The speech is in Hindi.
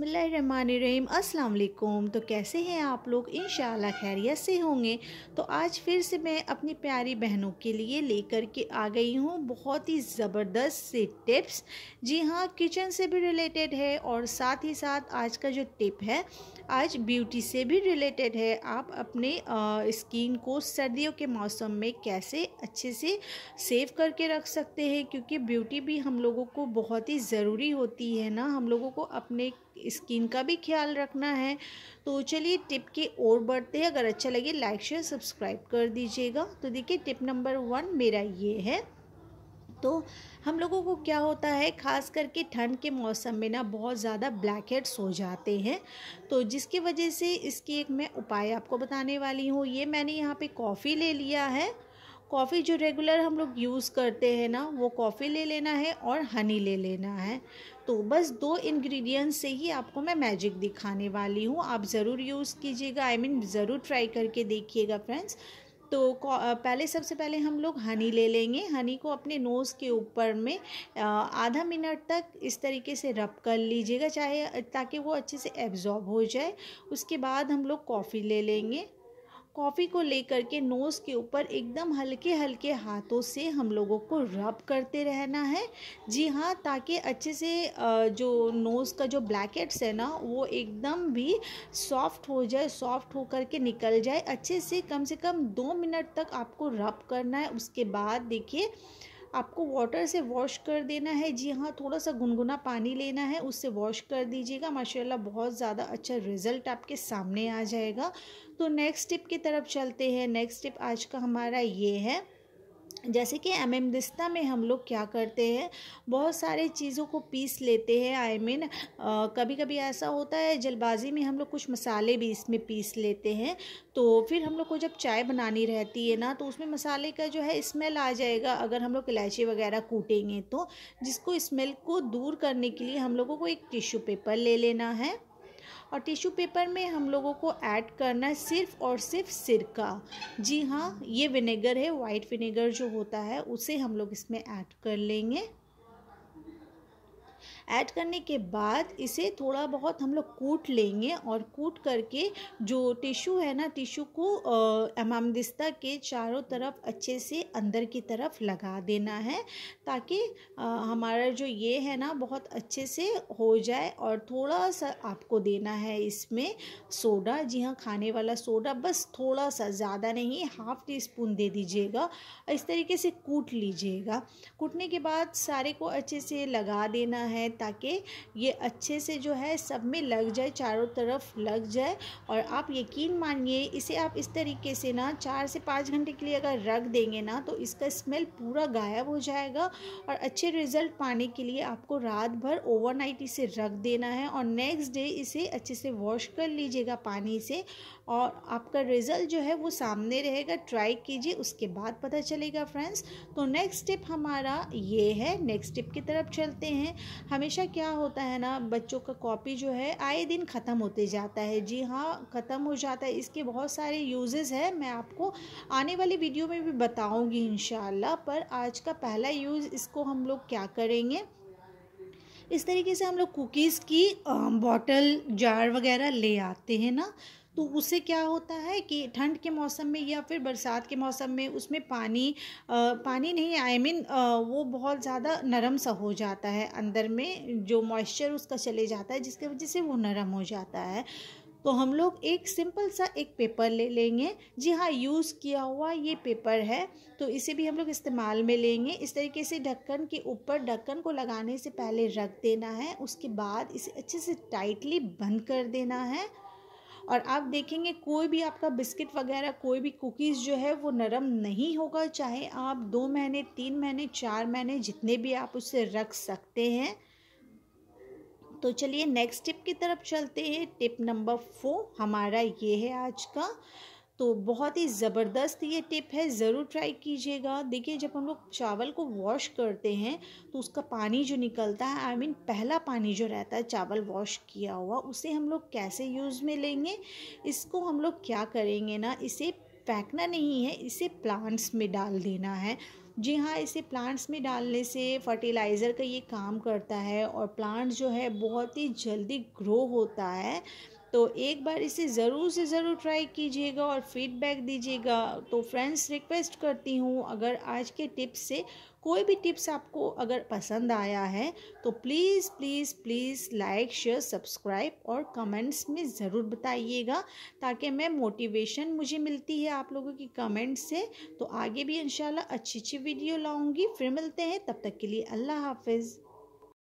बसमीम अस्सलाम तो कैसे हैं आप लोग इन खैरियत से होंगे तो आज फिर से मैं अपनी प्यारी बहनों के लिए लेकर के आ गई हूँ बहुत ही ज़बरदस्त से टिप्स जी हाँ किचन से भी रिलेटेड है और साथ ही साथ आज का जो टिप है आज ब्यूटी से भी रिलेटेड है आप अपने स्किन को सर्दियों के मौसम में कैसे अच्छे से सेव करके रख सकते हैं क्योंकि ब्यूटी भी हम लोगों को बहुत ही ज़रूरी होती है ना हम लोगों को अपने स्किन का भी ख्याल रखना है तो चलिए टिप की ओर बढ़ते हैं अगर अच्छा लगे लाइक शेयर सब्सक्राइब कर दीजिएगा तो देखिए टिप नंबर वन मेरा ये है तो हम लोगों को क्या होता है ख़ास करके ठंड के मौसम में ना बहुत ज़्यादा ब्लैक हेड्स हो जाते हैं तो जिसकी वजह से इसकी एक मैं उपाय आपको बताने वाली हूँ ये मैंने यहाँ पे कॉफ़ी ले लिया है कॉफ़ी जो रेगुलर हम लोग यूज़ करते हैं ना वो कॉफ़ी ले लेना है और हनी ले लेना है तो बस दो इंग्रेडिएंट्स से ही आपको मैं मैजिक दिखाने वाली हूँ आप ज़रूर यूज़ कीजिएगा आई I मीन mean, ज़रूर ट्राई करके देखिएगा फ्रेंड्स तो पहले सबसे पहले हम लोग हनी ले लेंगे हनी को अपने नोज़ के ऊपर में आधा मिनट तक इस तरीके से रब कर लीजिएगा चाहे ताकि वो अच्छे से एब्जॉर्ब हो जाए उसके बाद हम लोग कॉफ़ी ले लेंगे कॉफ़ी को लेकर के नोज़ के ऊपर एकदम हल्के हल्के हाथों से हम लोगों को रब करते रहना है जी हाँ ताकि अच्छे से जो नोज़ का जो ब्लैकेट्स है ना वो एकदम भी सॉफ्ट हो जाए सॉफ्ट हो कर के निकल जाए अच्छे से कम से कम दो मिनट तक आपको रब करना है उसके बाद देखिए आपको वाटर से वॉश कर देना है जी हाँ थोड़ा सा गुनगुना पानी लेना है उससे वॉश कर दीजिएगा माशाल्लाह बहुत ज़्यादा अच्छा रिज़ल्ट आपके सामने आ जाएगा तो नेक्स्ट टिप की तरफ चलते हैं नेक्स्ट टिप आज का हमारा ये है जैसे कि एम दिस्ता में हम लोग क्या करते हैं बहुत सारे चीज़ों को पीस लेते हैं आई I मीन mean, कभी कभी ऐसा होता है जल्दबाजी में हम लोग कुछ मसाले भी इसमें पीस लेते हैं तो फिर हम लोग को जब चाय बनानी रहती है ना तो उसमें मसाले का जो है स्मेल आ जाएगा अगर हम लोग इलायची वगैरह कूटेंगे तो जिसको स्मेल को दूर करने के लिए हम लोगों को एक टिश्यू पेपर ले लेना है और टिश्यू पेपर में हम लोगों को ऐड करना है सिर्फ और सिर्फ सिरका जी हाँ ये विनेगर है वाइट विनेगर जो होता है उसे हम लोग इसमें ऐड कर लेंगे ऐड करने के बाद इसे थोड़ा बहुत हम लोग कूट लेंगे और कूट करके जो टिशू है ना टिशू को अमामदिस्ता के चारों तरफ अच्छे से अंदर की तरफ लगा देना है ताकि हमारा जो ये है ना बहुत अच्छे से हो जाए और थोड़ा सा आपको देना है इसमें सोडा जी हाँ खाने वाला सोडा बस थोड़ा सा ज़्यादा नहीं हाफ़ टी स्पून दे दीजिएगा इस तरीके से कूट लीजिएगा कूटने के बाद सारे को अच्छे से लगा देना है ताकि ये अच्छे से जो है सब में लग जाए चारों तरफ लग जाए और आप यकीन मानिए इसे आप इस तरीके से ना चार से पाँच घंटे के लिए अगर रख देंगे ना तो इसका स्मेल पूरा गायब हो जाएगा और अच्छे रिजल्ट पाने के लिए आपको रात भर ओवरनाइट इसे रख देना है और नेक्स्ट डे इसे अच्छे से वॉश कर लीजिएगा पानी से और आपका रिज़ल्ट जो है वो सामने रहेगा ट्राई कीजिए उसके बाद पता चलेगा फ्रेंड्स तो नेक्स्ट स्टेप हमारा ये है नेक्स्ट स्टेप की तरफ चलते हैं हमें हमेशा क्या होता है ना बच्चों का कॉपी जो है आए दिन ख़त्म होते जाता है जी हाँ ख़त्म हो जाता है इसके बहुत सारे यूजेस हैं मैं आपको आने वाली वीडियो में भी बताऊंगी इन पर आज का पहला यूज़ इसको हम लोग क्या करेंगे इस तरीके से हम लोग कुकीज़ की बॉटल जार वगैरह ले आते हैं ना तो उससे क्या होता है कि ठंड के मौसम में या फिर बरसात के मौसम में उसमें पानी आ, पानी नहीं आई I मीन mean, वो बहुत ज़्यादा नरम सा हो जाता है अंदर में जो मॉइस्चर उसका चले जाता है जिसकी वजह से वो नरम हो जाता है तो हम लोग एक सिंपल सा एक पेपर ले लेंगे जी हाँ यूज़ किया हुआ ये पेपर है तो इसे भी हम लोग इस्तेमाल में लेंगे इस तरीके से ढक्कन के ऊपर ढक्कन को लगाने से पहले रख देना है उसके बाद इसे अच्छे से टाइटली बंद कर देना है और आप देखेंगे कोई भी आपका बिस्किट वगैरह कोई भी कुकीज़ जो है वो नरम नहीं होगा चाहे आप दो महीने तीन महीने चार महीने जितने भी आप उसे रख सकते हैं तो चलिए नेक्स्ट टिप की तरफ चलते हैं टिप नंबर फोर हमारा ये है आज का तो बहुत ही ज़बरदस्त ये टिप है ज़रूर ट्राई कीजिएगा देखिए जब हम लोग चावल को वॉश करते हैं तो उसका पानी जो निकलता है आई I मीन mean, पहला पानी जो रहता है चावल वॉश किया हुआ उसे हम लोग कैसे यूज़ में लेंगे इसको हम लोग क्या करेंगे ना इसे फेंकना नहीं है इसे प्लांट्स में डाल देना है जी हाँ इसे प्लांट्स में डालने से फर्टिलाइज़र का ये काम करता है और प्लांट्स जो है बहुत ही जल्दी ग्रो होता है तो एक बार इसे ज़रूर से ज़रूर ट्राई कीजिएगा और फीडबैक दीजिएगा तो फ्रेंड्स रिक्वेस्ट करती हूँ अगर आज के टिप्स से कोई भी टिप्स आपको अगर पसंद आया है तो please please please like share subscribe और कमेंट्स में ज़रूर बताइएगा ताकि मैं मोटिवेशन मुझे मिलती है आप लोगों की कमेंट्स से तो आगे भी इन अच्छी अच्छी वीडियो लाऊँगी फिर मिलते हैं तब तक के लिए अल्लाह हाफिज़